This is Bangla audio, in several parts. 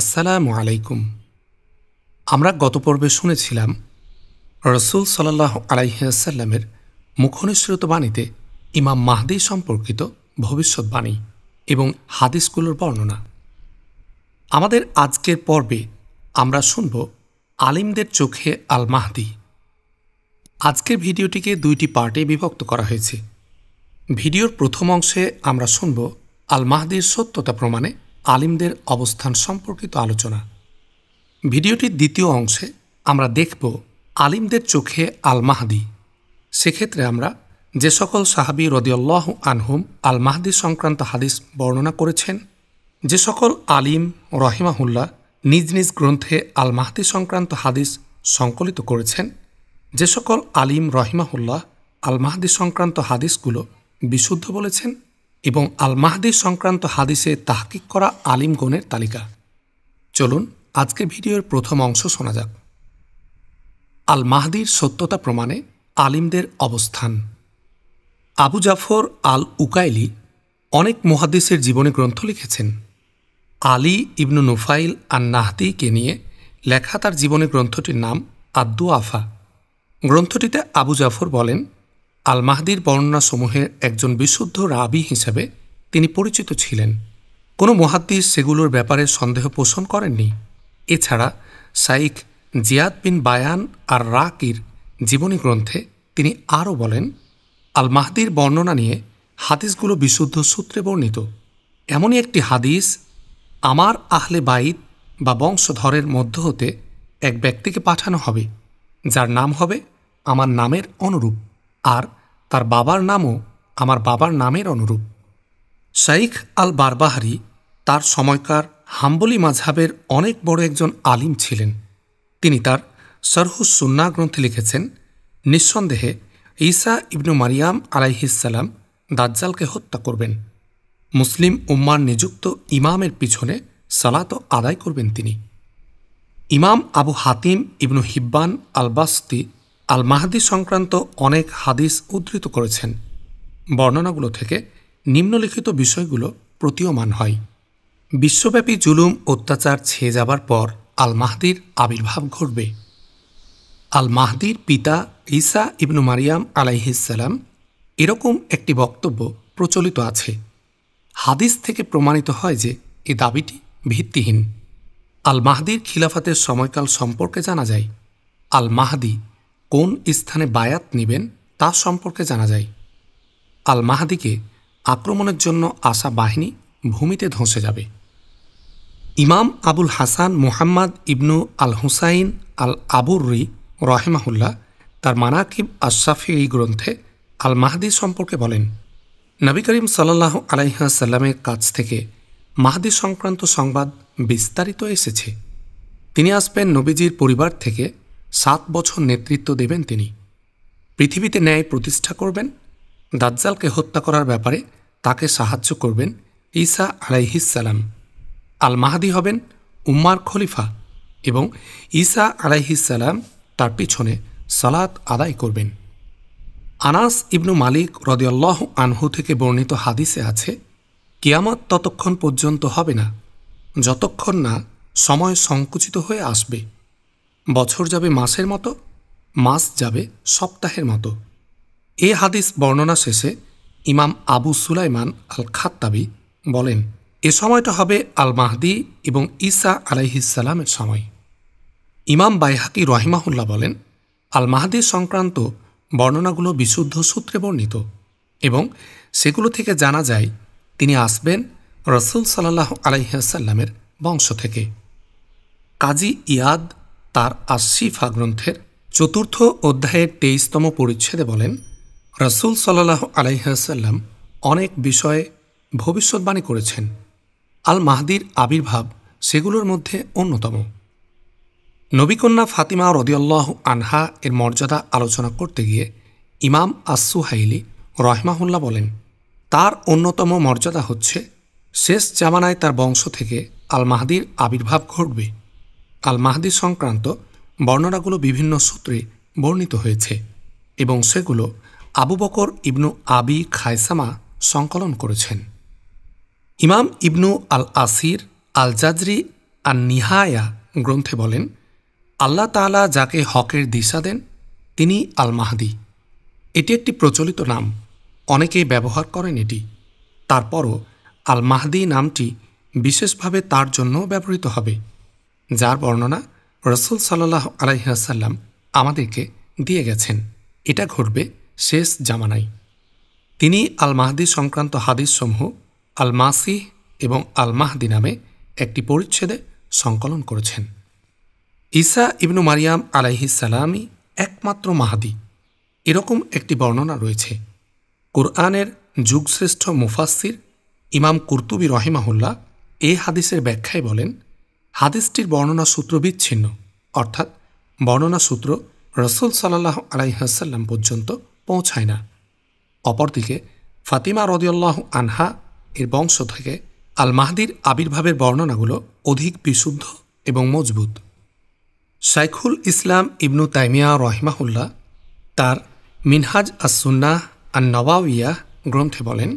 আসসালামু আলাইকুম আমরা গত পর্বে শুনেছিলাম রসুল সাল্লাহ আলাইসাল্লামের মুখনিসৃত বাণীতে ইমাম মাহদি সম্পর্কিত ভবিষ্যৎবাণী এবং হাদিসগুলোর বর্ণনা আমাদের আজকের পর্বে আমরা শুনব আলিমদের চোখে আল মাহদি আজকের ভিডিওটিকে দুইটি পার্টে বিভক্ত করা হয়েছে ভিডিওর প্রথম অংশে আমরা শুনব আল মাহদির সত্যতা প্রমাণে আলিমদের অবস্থান সম্পর্কিত আলোচনা ভিডিওটির দ্বিতীয় অংশে আমরা দেখব আলিমদের চোখে আল মাহাদি সেক্ষেত্রে আমরা যে সকল সাহাবি রদিউল্লাহ আনহুম আল মাহাদি সংক্রান্ত হাদিস বর্ণনা করেছেন যে সকল আলিম রহিমাহুল্লাহ নিজ নিজ গ্রন্থে আল মাহাদি সংক্রান্ত হাদিস সংকলিত করেছেন যে সকল আলিম রহিমাহুল্লাহ আল মাহাদি সংক্রান্ত হাদিসগুলো বিশুদ্ধ বলেছেন এবং আল মাহদি সংক্রান্ত হাদিসে তাহকিক করা আলিমগণের তালিকা চলুন আজকে ভিডিওর প্রথম অংশ শোনা যাক আল মাহদির সত্যতা প্রমাণে আলিমদের অবস্থান আবু জাফর আল উকাইলি অনেক মহাদিসের জীবনী গ্রন্থ লিখেছেন আলী ইবনু নুফাইল আর নাহদিকে নিয়ে লেখা তার জীবনী গ্রন্থটির নাম আদু আফা গ্রন্থটিতে আবু জাফর বলেন আল মাহদির বর্ণনাসমূহের একজন বিশুদ্ধ রাবি হিসেবে তিনি পরিচিত ছিলেন কোনো মহাদ্দিস সেগুলোর ব্যাপারে সন্দেহ পোষণ করেননি এছাড়া সাইক জিয়াদ বিন বায়ান আর রাকির জীবনী গ্রন্থে তিনি আরও বলেন আল মাহদির বর্ণনা নিয়ে হাদিসগুলো বিশুদ্ধ সূত্রে বর্ণিত এমনই একটি হাদিস আমার আহলে বাইত বা বংশধরের মধ্য হতে এক ব্যক্তিকে পাঠানো হবে যার নাম হবে আমার নামের অনুরূপ আর তার বাবার নামও আমার বাবার নামের অনুরূপ শাইখ আল বারবাহারি তার সময়কার হাম্বলি মাঝহাবের অনেক বড় একজন আলিম ছিলেন তিনি তার সরহুসুন্না গ্রন্থে লিখেছেন নিঃসন্দেহে ঈসা ইবনু মারিয়াম আলাইহিসাল্লাম দাজ্জালকে হত্যা করবেন মুসলিম উম্মার নিযুক্ত ইমামের পিছনে সালাত আদায় করবেন তিনি ইমাম আবু হাতিম ইবনু হিব্বান আলবাস্তি আল মাহাদি সংক্রান্ত অনেক হাদিস উদ্ধৃত করেছেন বর্ণনাগুলো থেকে নিম্নলিখিত বিষয়গুলো প্রতীয়মান হয় বিশ্বব্যাপী জুলুম অত্যাচার ছেয়ে যাবার পর আল মাহাদির আবির্ভাব ঘটবে আল মাহাদির পিতা ঈসা ইবনু মারিয়াম আলাইহিসাল্লাম এরকম একটি বক্তব্য প্রচলিত আছে হাদিস থেকে প্রমাণিত হয় যে এ দাবিটি ভিত্তিহীন আল মাহাদির খিলাফাতের সময়কাল সম্পর্কে জানা যায় আল মাহাদি কোন স্থানে বায়াত নেবেন তা সম্পর্কে জানা যায় আল মাহাদিকে আক্রমণের জন্য আসা বাহিনী ভূমিতে ধসে যাবে ইমাম আবুল হাসান মুহাম্মদ ইবনু আল হুসাইন আল আবুররি রহেমাহুল্লাহ তার মানাকিব আশরাফি এই গ্রন্থে আল মাহাদি সম্পর্কে বলেন নবী করিম সাল্লাহ আলাইহাসাল্লামের কাছ থেকে মাহাদি সংক্রান্ত সংবাদ বিস্তারিত এসেছে তিনি আসবেন নবীজির পরিবার থেকে সাত বছর নেতৃত্ব দেবেন তিনি পৃথিবীতে ন্যায় প্রতিষ্ঠা করবেন দাজ্জালকে হত্যা করার ব্যাপারে তাকে সাহায্য করবেন ঈসা আলাইহিসালাম আল মাহাদি হবেন উম্মার খলিফা এবং ঈসা আলাইহিসালাম তার পিছনে সালাত আদায় করবেন আনাস ইবনু মালিক রদিয়াল্লাহ আনহু থেকে বর্ণিত হাদিসে আছে কিয়ামত ততক্ষণ পর্যন্ত হবে না যতক্ষণ না সময় সংকুচিত হয়ে আসবে বছর যাবে মাসের মতো মাস যাবে সপ্তাহের মতো এ হাদিস বর্ণনা শেষে ইমাম আবু সুলাইমান আল খাত্তাবি বলেন এ সময়টা হবে আল মাহদি এবং ঈসা আলাইহিসালামের সময় ইমাম বাইহাকি রহিমাহুল্লাহ বলেন আল মাহাদি সংক্রান্ত বর্ণনাগুলো বিশুদ্ধ সূত্রে বর্ণিত এবং সেগুলো থেকে জানা যায় তিনি আসবেন রসুল সাল্লাহ আলাইহাসাল্লামের বংশ থেকে কাজী ইয়াদ তার আশিফা গ্রন্থের চতুর্থ অধ্যায়ের তেইশতম পরিচ্ছেদে বলেন রসুল সাল্লাহ আলাইহাসাল্লাম অনেক বিষয়ে ভবিষ্যৎবাণী করেছেন আল মাহাদির আবির্ভাব সেগুলোর মধ্যে অন্যতম নবীকন্যা ফাতিমা রদিয়াল্লাহ আনহা এর মর্যাদা আলোচনা করতে গিয়ে ইমাম আসু হাইলি রহমাহুল্লা বলেন তার অন্যতম মর্যাদা হচ্ছে শেষ জামানায় তার বংশ থেকে আল মাহাদির আবির্ভাব ঘটবে আল মাহদি সংক্রান্ত বর্ণনাগুলো বিভিন্ন সূত্রে বর্ণিত হয়েছে এবং সেগুলো আবু বকর ইবনু আবি খায়সামা সংকলন করেছেন ইমাম ইবনু আল আসির আল জাজরি আর নিহায়া গ্রন্থে বলেন আল্লাহ তালা যাকে হকের দিশা দেন তিনি আল মাহাদি এটি একটি প্রচলিত নাম অনেকেই ব্যবহার করেন এটি তারপরও আল মাহাদি নামটি বিশেষভাবে তার জন্য ব্যবহৃত হবে যার বর্ণনা রসুল সাল্লাহ আলাইহাসাল্লাম আমাদেরকে দিয়ে গেছেন এটা ঘটবে শেষ জামানাই তিনি আল মাহদি সংক্রান্ত হাদিসসমূহ আল মাসিহ এবং আল মাহদি নামে একটি পরিচ্ছেদে সংকলন করেছেন ঈসা ইবনু মারিয়াম আলাইহিসালামই একমাত্র মাহাদি এরকম একটি বর্ণনা রয়েছে কোরআনের যুগশ্রেষ্ঠ মুফাসির ইমাম কুর্তুবি রহিমাহুল্লাহ এ হাদিসের ব্যাখ্যায় বলেন হাদিসটির বর্ণনা সূত্র বিচ্ছিন্ন অর্থাৎ বর্ণনা সূত্র রসুল সাল্লাহ আলাইহাসাল্লাম পর্যন্ত পৌঁছায় না অপরদিকে ফাতিমা রদিয়াল্লাহ আনহা এর বংশ থেকে আল মাহাদির আবির্ভাবের বর্ণনাগুলো অধিক বিশুদ্ধ এবং মজবুত শাইখুল ইসলাম ইবনু তাইমিয়া রহিমাহুল্লাহ তার মিনহাজ আসুন্নাহ আর নবাউয়া গ্রন্থে বলেন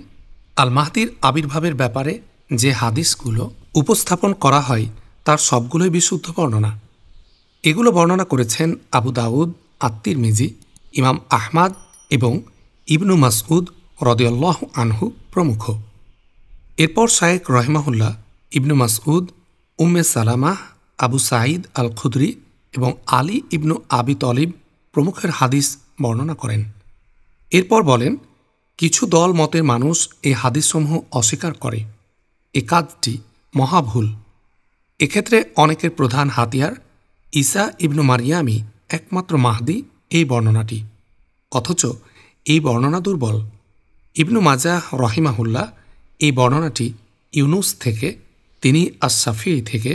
আল মাহাদির আবির্ভাবের ব্যাপারে যে হাদিসগুলো উপস্থাপন করা হয় তার সবগুলোই বিশুদ্ধ বর্ণনা এগুলো বর্ণনা করেছেন আবু দাউদ আত্মির মিজি ইমাম আহমাদ এবং ইবনু মাসউদ রদিয়াল্লাহ আনহু প্রমুখ এরপর শায়েক রহমাহুল্লাহ ইবনু মাসউদ উম্মে সালামাহ আবু সাঈদ আল খুদরি এবং আলী ইবনু আবি তলিব প্রমুখের হাদিস বর্ণনা করেন এরপর বলেন কিছু দল মতের মানুষ এই হাদিসসমূহ অস্বীকার করে এ কাজটি মহাভুল এক্ষেত্রে অনেকের প্রধান হাতিয়ার ঈসা ইবনু মারিয়ামি একমাত্র মাহদি এই বর্ণনাটি অথচ এই বর্ণনা দুর্বল ইবনু মাজা রহিমাহুল্লাহ এই বর্ণনাটি ইউনুস থেকে তিনি আশাফি থেকে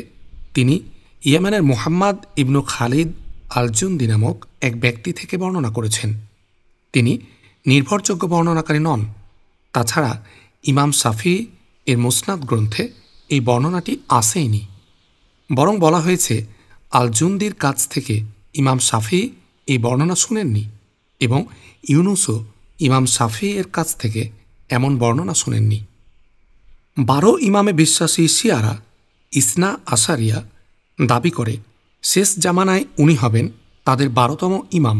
তিনি ইয়েমেনের মোহাম্মদ ইবনু খালিদ আলজুন্দি নামক এক ব্যক্তি থেকে বর্ণনা করেছেন তিনি নির্ভরযোগ্য বর্ণনাকারী নন তাছাড়া ইমাম সাফি এর মুসনাদ গ্রন্থে এই বর্ণনাটি আসেইনি বরং বলা হয়েছে আলজুন্দির কাছ থেকে ইমাম সাফি এই বর্ণনা শুনেননি এবং ইউনুসও ইমাম সাফি এর কাছ থেকে এমন বর্ণনা শুনেননি বারো ইমামে বিশ্বাসী শিয়ারা ইসনা আশারিয়া দাবি করে শেষ জামানায় উনি হবেন তাদের বারোতম ইমাম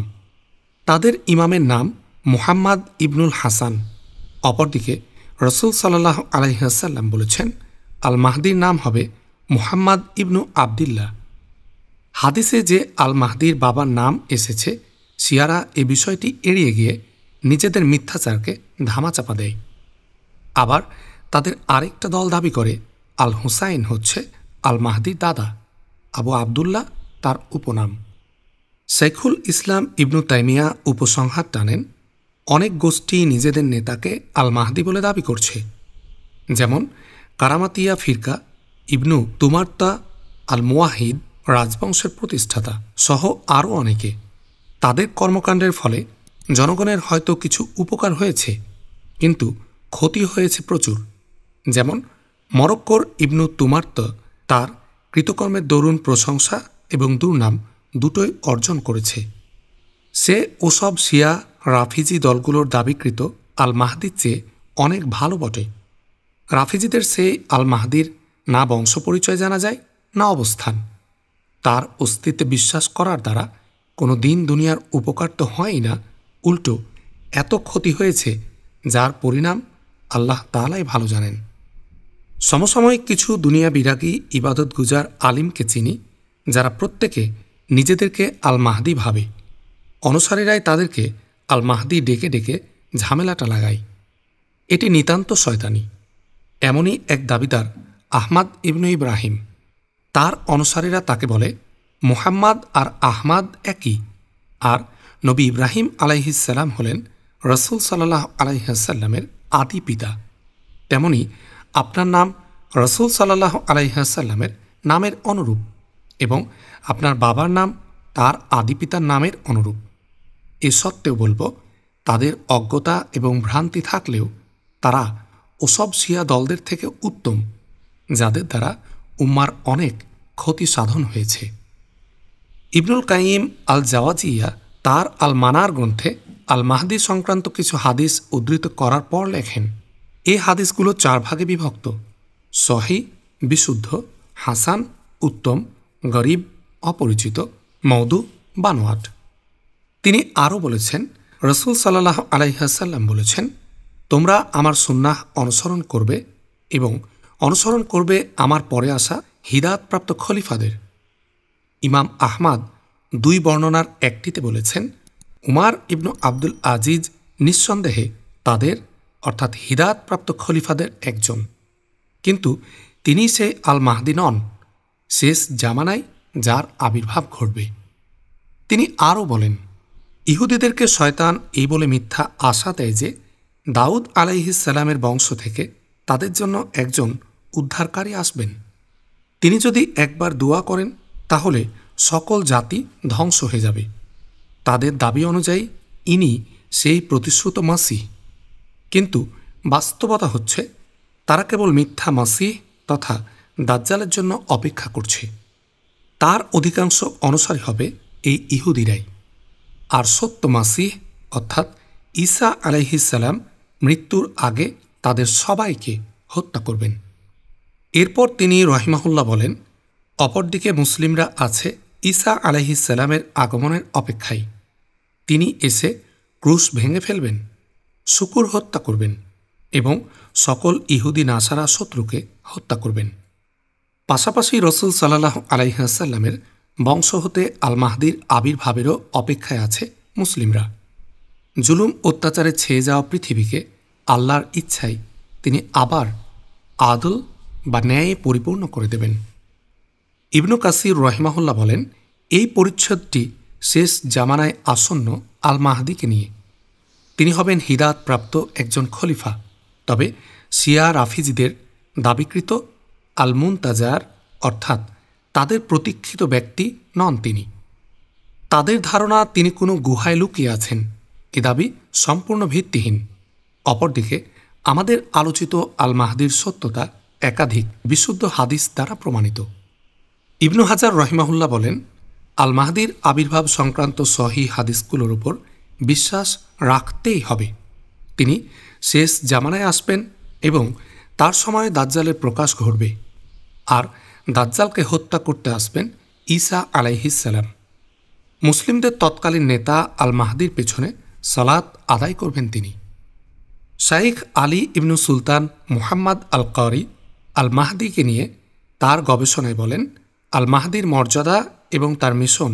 তাদের ইমামের নাম মুহাম্মদ ইবনুল হাসান অপরদিকে রসুল সাল্লাহ আলহ্লাম বলেছেন আল মাহদির নাম হবে মুহাম্মদ ইবনু আবদুল্লাহ হাদিসে যে আল মাহদির বাবার নাম এসেছে শিয়ারা এ বিষয়টি এড়িয়ে গিয়ে নিজেদের মিথ্যাচারকে ধামাচাপা দেয় আবার তাদের আরেকটা দল দাবি করে আল হুসাইন হচ্ছে আল মাহদির দাদা আবু আবদুল্লাহ তার উপনাম শেখুল ইসলাম ইবনু তাইমিয়া উপসংহার টানেন অনেক গোষ্ঠী নিজেদের নেতাকে আল মাহদি বলে দাবি করছে যেমন কারামাতিয়া ফিরকা ইবনু তুমার্তা আল মুয়াহিদ রাজবংশের প্রতিষ্ঠাতা সহ আরও অনেকে তাদের কর্মকাণ্ডের ফলে জনগণের হয়তো কিছু উপকার হয়েছে কিন্তু ক্ষতি হয়েছে প্রচুর যেমন মরক্কোর ইবনু তুমার্ত তার কৃতকর্মের দরুণ প্রশংসা এবং দুর্নাম দুটোই অর্জন করেছে সে ওসব শিয়া রাফিজি দলগুলোর দাবিকৃত আল মাহাদির চেয়ে অনেক ভালো বটে রাফিজিদের সেই আল মাহাদির না বংশ পরিচয় জানা যায় না অবস্থান তার অস্তিত্বে বিশ্বাস করার দ্বারা কোনো দিন দুনিয়ার উপকার তো হয়ই না উল্টো এত ক্ষতি হয়েছে যার পরিণাম আল্লাহ তালাই ভালো জানেন সমসাময়িক কিছু দুনিয়া বিরাগী ইবাদত গুজার আলিমকে চিনি যারা প্রত্যেকে নিজেদেরকে আল মাহাদি ভাবে অনুসারীরাই তাদেরকে আল মাহাদি ডেকে ডেকে ঝামেলাটা লাগায় এটি নিতান্ত শয়তানি এমনই এক দাবিদার আহমাদ ইবনু ইব্রাহিম তার অনুসারীরা তাকে বলে মুহাম্মাদ আর আহমাদ একই আর নবী ইব্রাহিম আলাইহিসাল্লাম হলেন রসুল সাল্লাহ আলাইহাসাল্লামের আদি পিতা তেমনি আপনার নাম রসুল সাল্লাহ আলাইহাসাল্লামের নামের অনুরূপ এবং আপনার বাবার নাম তার আদি পিতার নামের অনুরূপ এ সত্ত্বেও বলব তাদের অজ্ঞতা এবং ভ্রান্তি থাকলেও তারা ওসব শিয়া দলদের থেকে উত্তম যাদের দ্বারা উম্মার অনেক ক্ষতি সাধন হয়েছে ইবনুল কাইম আল জাওয়াজিয়া তার আল মানার গ্রন্থে আল মাহাদি সংক্রান্ত কিছু হাদিস উদ্ধৃত করার পর লেখেন এই হাদিসগুলো চার ভাগে বিভক্ত সহি বিশুদ্ধ হাসান উত্তম গরিব অপরিচিত মৌদু বানোয়াট তিনি আরও বলেছেন রসুল সাল্লাহ আলাইহাসাল্লাম বলেছেন তোমরা আমার সুন্নাহ অনুসরণ করবে এবং অনুসরণ করবে আমার পরে আসা হিদাতপ্রাপ্ত খলিফাদের ইমাম আহমাদ দুই বর্ণনার একটিতে বলেছেন উমার ইবনু আব্দুল আজিজ নিঃসন্দেহে তাদের অর্থাৎ হিদাতপ্রাপ্ত খলিফাদের একজন কিন্তু তিনি সে আল মাহদি নন শেষ জামানায় যার আবির্ভাব ঘটবে তিনি আরও বলেন ইহুদিদেরকে শয়তান এই বলে মিথ্যা আশা দেয় যে দাউদ আলাইহিস সালামের বংশ থেকে তাদের জন্য একজন উদ্ধারকারী আসবেন তিনি যদি একবার দোয়া করেন তাহলে সকল জাতি ধ্বংস হয়ে যাবে তাদের দাবি অনুযায়ী ইনি সেই প্রতিশ্রুত মাসি কিন্তু বাস্তবতা হচ্ছে তারা কেবল মিথ্যা মাসি তথা দাজ্জালের জন্য অপেক্ষা করছে তার অধিকাংশ অনুসারী হবে এই ইহুদিরাই আর সত্য মাসি অর্থাৎ ঈসা আলহিসাল্লাম মৃত্যুর আগে তাদের সবাইকে হত্যা করবেন এরপর তিনি রহিমাহুল্লাহ বলেন অপরদিকে মুসলিমরা আছে ঈসা আলাইহিসাল্লামের আগমনের অপেক্ষায় তিনি এসে ক্রুশ ভেঙে ফেলবেন শুকুর হত্যা করবেন এবং সকল ইহুদি নাসারা শত্রুকে হত্যা করবেন পাশাপাশি রসুল সাল্লাহ আলাইহাসাল্লামের বংশ হতে আল আবির্ভাবেরও অপেক্ষায় আছে মুসলিমরা জুলুম অত্যাচারে ছেয়ে যাওয়া পৃথিবীকে আল্লাহর ইচ্ছায় তিনি আবার আদল বা ন্যায়ে পরিপূর্ণ করে দেবেন ইবনু কাসির রহিমাহুল্লাহ বলেন এই পরিচ্ছদটি শেষ জামানায় আসন্ন আল মাহাদিকে নিয়ে তিনি হবেন হিদাতপ্রাপ্ত একজন খলিফা তবে শিয়া রাফিজিদের দাবিকৃত আলমুন তাজার অর্থাৎ তাদের প্রতীক্ষিত ব্যক্তি নন তিনি তাদের ধারণা তিনি কোনো গুহায় লুকিয়ে আছেন এ দাবি সম্পূর্ণ ভিত্তিহীন অপরদিকে আমাদের আলোচিত আল মাহাদির সত্যতা একাধিক বিশুদ্ধ হাদিস দ্বারা প্রমাণিত ইবনু হাজার রহিমাহুল্লাহ বলেন আল মাহাদির আবির্ভাব সংক্রান্ত সহি হাদিসগুলোর উপর বিশ্বাস রাখতেই হবে তিনি শেষ জামানায় আসবেন এবং তার সময়ে দাজ্জালের প্রকাশ ঘটবে আর দাজ্জালকে হত্যা করতে আসবেন ঈসা সালাম মুসলিমদের তৎকালীন নেতা আল মাহাদির পেছনে সালাত আদায় করবেন তিনি শাইখ আলী ইবনু সুলতান মুহাম্মদ আল কারি আল মাহাদিকে নিয়ে তার গবেষণায় বলেন আল মাহাদির মর্যাদা এবং তার মিশন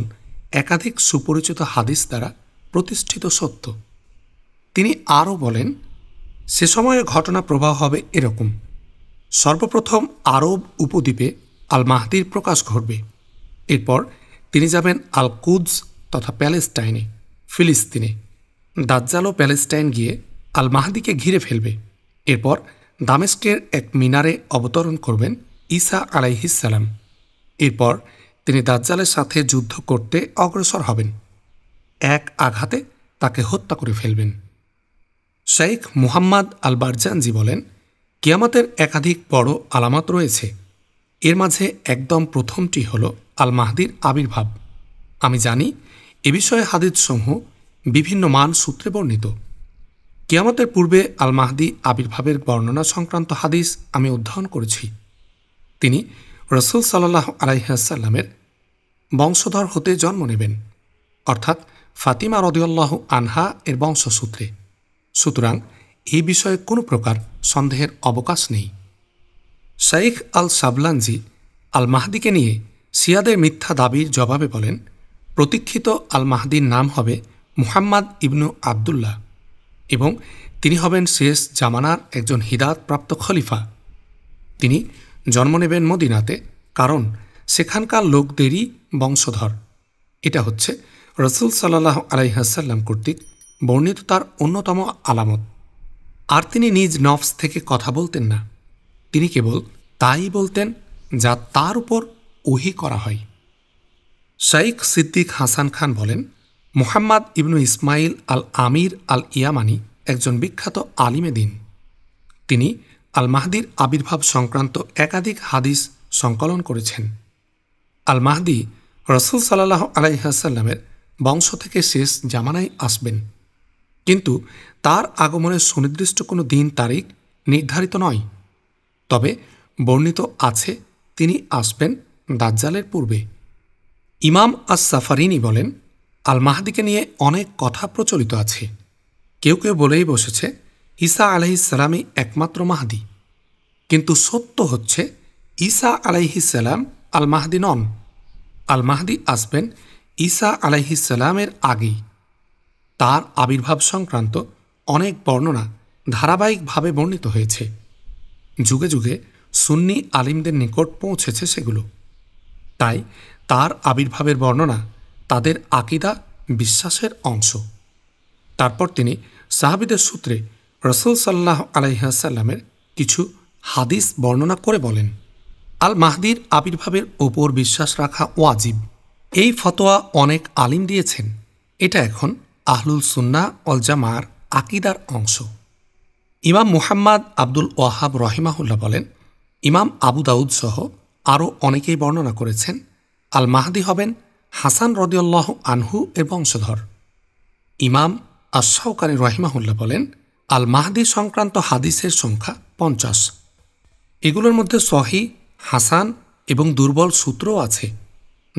একাধিক সুপরিচিত হাদিস দ্বারা প্রতিষ্ঠিত সত্য তিনি আরও বলেন সে সময়ের ঘটনা প্রবাহ হবে এরকম সর্বপ্রথম আরব উপদ্বীপে আল মাহাদির প্রকাশ ঘটবে এরপর তিনি যাবেন আল কুদস তথা প্যালেস্টাইনে ফিলিস্তিনে দাজ্জালো প্যালেস্টাইন গিয়ে আল মাহাদিকে ঘিরে ফেলবে এরপর দামেস্কের এক মিনারে অবতরণ করবেন ঈসা আলাইহিসাল্লাম এরপর তিনি দাজ্জালের সাথে যুদ্ধ করতে অগ্রসর হবেন এক আঘাতে তাকে হত্যা করে ফেলবেন শেখ মুহাম্মদ আল বারজানজি বলেন কিয়ামাতের একাধিক বড় আলামত রয়েছে এর মাঝে একদম প্রথমটি হল আল মাহাদির আবির্ভাব আমি জানি এ বিষয়ে হাদিদসমূহ বিভিন্ন মান সূত্রে বর্ণিত কিয়ামতের পূর্বে আল মাহদি আবির্ভাবের বর্ণনা সংক্রান্ত হাদিস আমি অধ্যয়ন করেছি তিনি রসুল সাল্লাহ আলাইহাসাল্লামের বংশধর হতে জন্ম নেবেন অর্থাৎ ফাতিমা রদিউল্লাহ আনহা এর বংশসূত্রে সুতরাং এই বিষয়ে কোনো প্রকার সন্দেহের অবকাশ নেই শাইখ আল সাবলানজি আল মাহদিকে নিয়ে সিয়াদের মিথ্যা দাবির জবাবে বলেন প্রতীক্ষিত আল মাহদির নাম হবে মুহাম্মদ ইবনু আবদুল্লাহ এবং তিনি হবেন শেষ জামানার একজন হিদাতপ্রাপ্ত খলিফা তিনি জন্ম নেবেন মদিনাতে কারণ সেখানকার লোকদেরই বংশধর এটা হচ্ছে রসুল সাল্লাহ আলাইহাসাল্লাম কর্তৃক বর্ণিত তার অন্যতম আলামত আর তিনি নিজ নফস থেকে কথা বলতেন না তিনি কেবল তাই বলতেন যা তার উপর ওহি করা হয় শাইখ সিদ্দিক হাসান খান বলেন মুহাম্মদ ইবনু ইসমাইল আল আমির আল ইয়ামানি একজন বিখ্যাত আলিমে দিন তিনি আল মাহদির আবির্ভাব সংক্রান্ত একাধিক হাদিস সংকলন করেছেন আল মাহদি রসুল সাল্লাহ আলাইহাসাল্লামের বংশ থেকে শেষ জামানায় আসবেন কিন্তু তার আগমনের সুনির্দিষ্ট কোনো দিন তারিখ নির্ধারিত নয় তবে বর্ণিত আছে তিনি আসবেন দাজ্জালের পূর্বে ইমাম আস সাফারিনি বলেন আল মাহাদিকে নিয়ে অনেক কথা প্রচলিত আছে কেউ কেউ বলেই বসেছে ঈসা আলাইসালামই একমাত্র মাহাদি কিন্তু সত্য হচ্ছে ঈসা আলাইহিসাল্লাম আল মাহাদি নন আল মাহাদি আসবেন ঈসা আলাইহিসাল্লামের আগেই তার আবির্ভাব সংক্রান্ত অনেক বর্ণনা ধারাবাহিকভাবে বর্ণিত হয়েছে যুগে যুগে সুন্নি আলিমদের নিকট পৌঁছেছে সেগুলো তাই তার আবির্ভাবের বর্ণনা তাদের আকিদা বিশ্বাসের অংশ তারপর তিনি সাহাবিদের সূত্রে রসুল সাল্লাহ আলাইহাসাল্লামের কিছু হাদিস বর্ণনা করে বলেন আল মাহদির আবির্ভাবের ওপর বিশ্বাস রাখা ওয়াজিব এই ফতোয়া অনেক আলিম দিয়েছেন এটা এখন আহলুল সুন্না অল জামার আকিদার অংশ ইমাম মুহাম্মদ আব্দুল ওয়াহাব রহিমাহুল্লাহ বলেন ইমাম আবু দাউদ সহ আরও অনেকেই বর্ণনা করেছেন আল মাহদি হবেন হাসান রদিউল্লাহ আনহু এর বংশধর ইমাম আশাউকানি রহিমাহুল্লাহ বলেন আল মাহাদি সংক্রান্ত হাদিসের সংখ্যা পঞ্চাশ এগুলোর মধ্যে সহি হাসান এবং দুর্বল সূত্রও আছে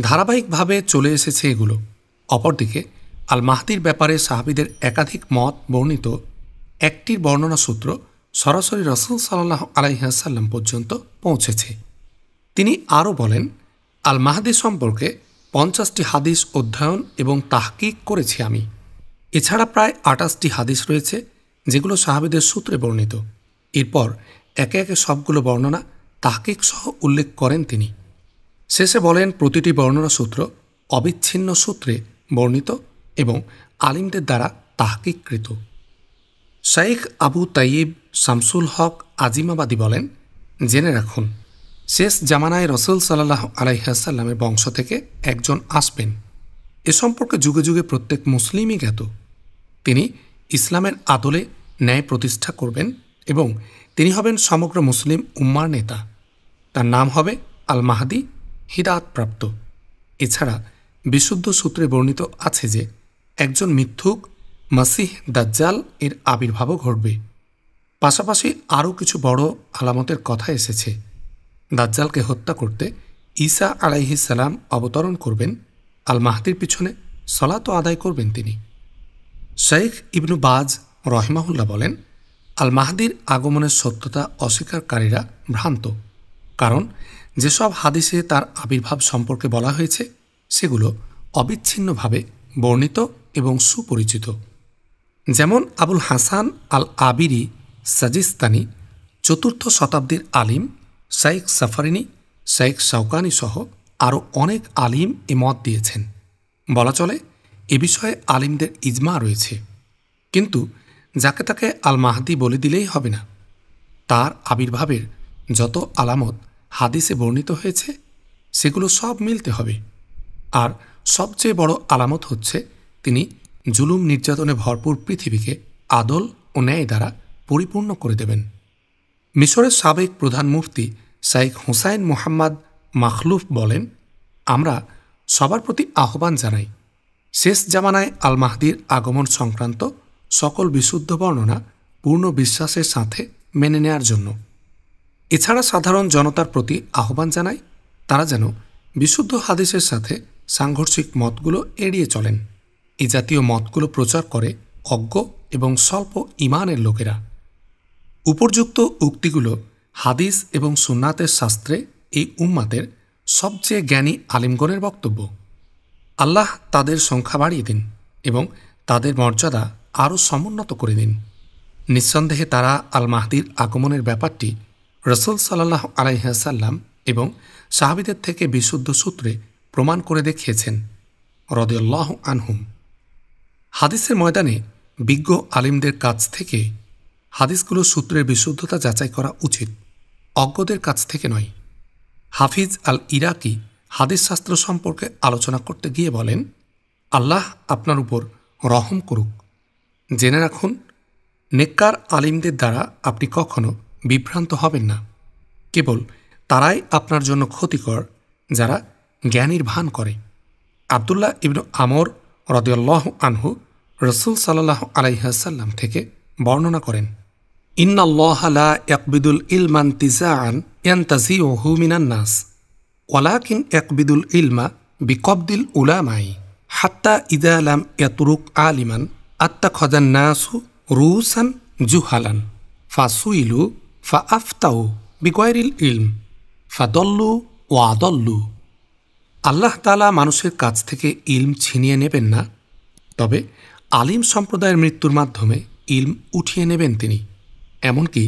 ধারাবাহিকভাবে চলে এসেছে এগুলো অপরদিকে আল মাহাদির ব্যাপারে সাহাবিদের একাধিক মত বর্ণিত একটির বর্ণনা সূত্র সরাসরি রসুল সাল্লাহ আলাইহাসাল্লাম পর্যন্ত পৌঁছেছে তিনি আরও বলেন আল মাহাদি সম্পর্কে পঞ্চাশটি হাদিস অধ্যয়ন এবং তাহকিক করেছি আমি এছাড়া প্রায় আটাশটি হাদিস রয়েছে যেগুলো সাহাবেদের সূত্রে বর্ণিত এরপর একে একে সবগুলো বর্ণনা তাহকিক সহ উল্লেখ করেন তিনি শেষে বলেন প্রতিটি বর্ণনা সূত্র অবিচ্ছিন্ন সূত্রে বর্ণিত এবং আলিমদের দ্বারা তাহকিককৃত শাইখ আবু তাইব শামসুল হক আজিমাবাদী বলেন জেনে রাখুন শেষ জামানায় রসুল সাল্লাহ আলাইহাসাল্লামের বংশ থেকে একজন আসবেন এ সম্পর্কে যুগে যুগে প্রত্যেক মুসলিমই জ্ঞাত তিনি ইসলামের আদলে ন্যায় প্রতিষ্ঠা করবেন এবং তিনি হবেন সমগ্র মুসলিম উম্মার নেতা তার নাম হবে আল মাহাদি হিদাতপ্রাপ্ত এছাড়া বিশুদ্ধ সূত্রে বর্ণিত আছে যে একজন মিথ্যুক মাসিহ দাজ্জাল এর আবির্ভাবও ঘটবে পাশাপাশি আরও কিছু বড় আলামতের কথা এসেছে দাজ্জালকে হত্যা করতে ঈসা সালাম অবতরণ করবেন আল মাহাতির পিছনে সলাত আদায় করবেন তিনি শেখ ইবনু বাজ রহমাহুল্লাহ বলেন আল মাহাদির আগমনের সত্যতা অস্বীকারীরা ভ্রান্ত কারণ যেসব হাদিসে তার আবির্ভাব সম্পর্কে বলা হয়েছে সেগুলো অবিচ্ছিন্নভাবে বর্ণিত এবং সুপরিচিত যেমন আবুল হাসান আল আবিরি সাজিস্তানি চতুর্থ শতাব্দীর আলিম সাইক সাফারিনি সাইক সাউকানি সহ আরও অনেক আলিম এ মত দিয়েছেন বলা চলে এ বিষয়ে আলিমদের ইজমা রয়েছে কিন্তু যাকে তাকে আল মাহাদি বলে দিলেই হবে না তার আবির্ভাবের যত আলামত হাদিসে বর্ণিত হয়েছে সেগুলো সব মিলতে হবে আর সবচেয়ে বড় আলামত হচ্ছে তিনি জুলুম নির্যাতনে ভরপুর পৃথিবীকে আদল ও ন্যায় দ্বারা পরিপূর্ণ করে দেবেন মিশরের সাবেক প্রধান মুফতি শাইখ হুসাইন মোহাম্মদ মাখলুফ বলেন আমরা সবার প্রতি আহ্বান জানাই শেষ জামানায় আল মাহদির আগমন সংক্রান্ত সকল বিশুদ্ধ বর্ণনা পূর্ণ বিশ্বাসের সাথে মেনে নেয়ার জন্য এছাড়া সাধারণ জনতার প্রতি আহ্বান জানাই তারা যেন বিশুদ্ধ হাদিসের সাথে সাংঘর্ষিক মতগুলো এড়িয়ে চলেন এ জাতীয় মতগুলো প্রচার করে অজ্ঞ এবং স্বল্প ইমানের লোকেরা উপর্যুক্ত উক্তিগুলো হাদিস এবং সুন্নাতের শাস্ত্রে এই উম্মাদের সবচেয়ে জ্ঞানী আলিমগণের বক্তব্য আল্লাহ তাদের সংখ্যা বাড়িয়ে দিন এবং তাদের মর্যাদা আরও সমুন্নত করে দিন নিঃসন্দেহে তারা আল মাহদির আগমনের ব্যাপারটি রসুল সাল্লাহ আলাইহাসাল্লাম এবং সাহাবিদের থেকে বিশুদ্ধ সূত্রে প্রমাণ করে দেখিয়েছেন রদেল্লাহ আনহুম হাদিসের ময়দানে বিজ্ঞ আলিমদের কাছ থেকে হাদিসগুলো সূত্রের বিশুদ্ধতা যাচাই করা উচিত অজ্ঞদের কাছ থেকে নয় হাফিজ আল ইরাকি হাদিস শাস্ত্র সম্পর্কে আলোচনা করতে গিয়ে বলেন আল্লাহ আপনার উপর রহম করুক জেনে রাখুন নেককার আলিমদের দ্বারা আপনি কখনো বিভ্রান্ত হবেন না কেবল তারাই আপনার জন্য ক্ষতিকর যারা জ্ঞানীর ভান করে আবদুল্লাহ ইবনু আমর রদিয়াল্লাহ আনহু রসুল সাল্লাহ আলাইহাসাল্লাম থেকে বর্ণনা করেন একবিদুল ইলমান তিজাআন নাস ওয়ালাকিন একবিদুল ইলমা হাত্তা খজান নাসু রুসান জুহালান ফা আফতাউ ইলম ফাদল্লু আল্লাহ তালা মানুষের কাছ থেকে ইলম ছিনিয়ে নেবেন না তবে আলিম সম্প্রদায়ের মৃত্যুর মাধ্যমে ইলম উঠিয়ে নেবেন তিনি এমনকি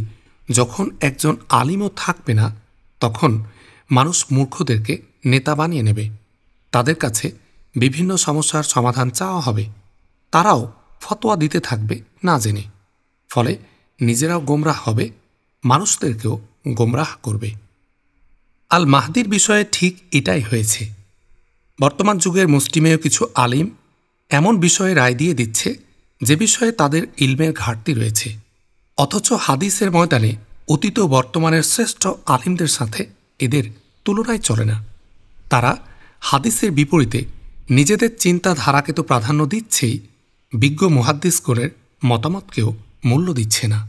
যখন একজন আলিমও থাকবে না তখন মানুষ মূর্খদেরকে নেতা বানিয়ে নেবে তাদের কাছে বিভিন্ন সমস্যার সমাধান চাওয়া হবে তারাও ফতোয়া দিতে থাকবে না জেনে ফলে নিজেরাও গোমরাহ হবে মানুষদেরকেও গোমরাহ করবে আল মাহদির বিষয়ে ঠিক এটাই হয়েছে বর্তমান যুগের মুসলিমেও কিছু আলিম এমন বিষয়ে রায় দিয়ে দিচ্ছে যে বিষয়ে তাদের ইলমের ঘাটতি রয়েছে অথচ হাদিসের ময়দানে অতীত বর্তমানের শ্রেষ্ঠ আলিমদের সাথে এদের তুলনায় চলে না তারা হাদিসের বিপরীতে নিজেদের চিন্তাধারাকে তো প্রাধান্য দিচ্ছেই বিজ্ঞ মুহাদ্দিসগণের মতামতকেও মূল্য দিচ্ছে না